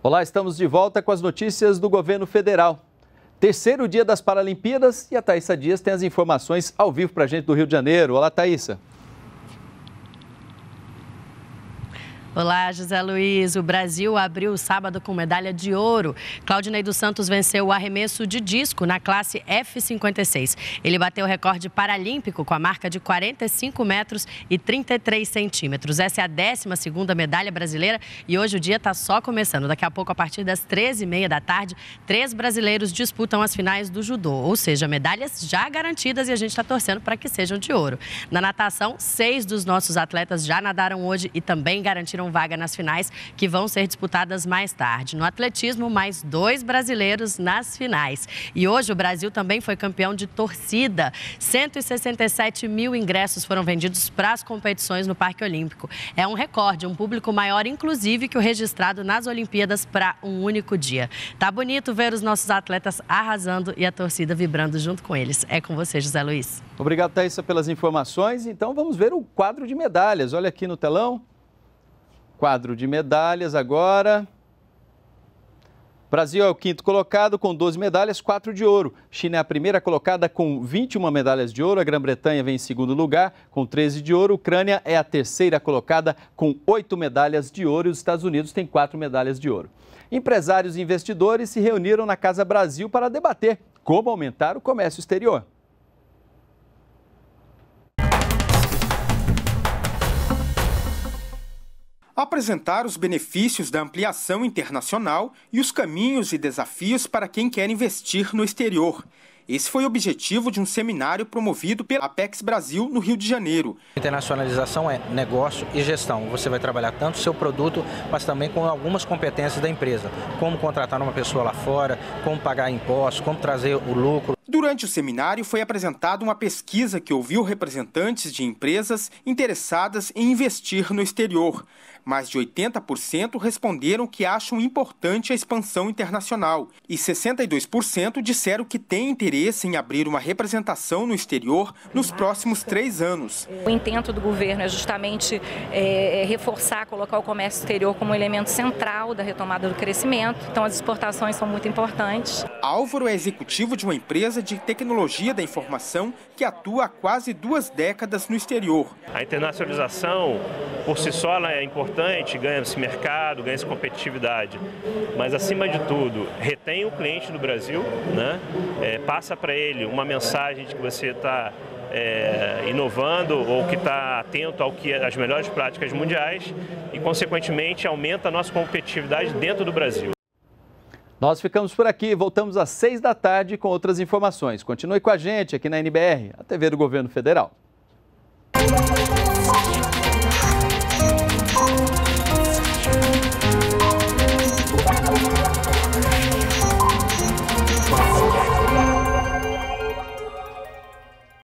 Olá, estamos de volta com as notícias do governo federal. Terceiro dia das Paralimpíadas e a Thaisa Dias tem as informações ao vivo para a gente do Rio de Janeiro. Olá, Thaisa. Olá, José Luiz. O Brasil abriu o sábado com medalha de ouro. Claudinei dos Santos venceu o arremesso de disco na classe F56. Ele bateu o recorde paralímpico com a marca de 45 metros e 33 centímetros. Essa é a 12 segunda medalha brasileira e hoje o dia está só começando. Daqui a pouco, a partir das 13h30 da tarde, três brasileiros disputam as finais do judô, ou seja, medalhas já garantidas e a gente está torcendo para que sejam de ouro. Na natação, seis dos nossos atletas já nadaram hoje e também garantiram vaga nas finais, que vão ser disputadas mais tarde. No atletismo, mais dois brasileiros nas finais. E hoje o Brasil também foi campeão de torcida. 167 mil ingressos foram vendidos para as competições no Parque Olímpico. É um recorde, um público maior, inclusive, que o registrado nas Olimpíadas para um único dia. Tá bonito ver os nossos atletas arrasando e a torcida vibrando junto com eles. É com você, José Luiz. Obrigado, Thaisa, pelas informações. Então vamos ver o quadro de medalhas. Olha aqui no telão. Quadro de medalhas agora. Brasil é o quinto colocado com 12 medalhas, 4 de ouro. China é a primeira colocada com 21 medalhas de ouro. A Grã-Bretanha vem em segundo lugar com 13 de ouro. Ucrânia é a terceira colocada com 8 medalhas de ouro e os Estados Unidos têm 4 medalhas de ouro. Empresários e investidores se reuniram na Casa Brasil para debater como aumentar o comércio exterior. apresentar os benefícios da ampliação internacional e os caminhos e desafios para quem quer investir no exterior esse foi o objetivo de um seminário promovido pela Apex Brasil no Rio de Janeiro. Internacionalização é negócio e gestão. Você vai trabalhar tanto o seu produto, mas também com algumas competências da empresa, como contratar uma pessoa lá fora, como pagar impostos, como trazer o lucro. Durante o seminário foi apresentada uma pesquisa que ouviu representantes de empresas interessadas em investir no exterior. Mais de 80% responderam que acham importante a expansão internacional e 62% disseram que têm interesse interesse em abrir uma representação no exterior nos próximos três anos. O intento do governo é justamente é, é reforçar, colocar o comércio exterior como um elemento central da retomada do crescimento, então as exportações são muito importantes. Álvaro é executivo de uma empresa de tecnologia da informação que atua há quase duas décadas no exterior. A internacionalização, por si só, é importante, ganha-se mercado, ganha-se competitividade, mas acima de tudo, retém o cliente do Brasil, né? É, passa passa para ele uma mensagem de que você está é, inovando ou que está atento ao que as é, melhores práticas mundiais e, consequentemente, aumenta a nossa competitividade dentro do Brasil. Nós ficamos por aqui, voltamos às seis da tarde com outras informações. Continue com a gente aqui na NBR, a TV do Governo Federal.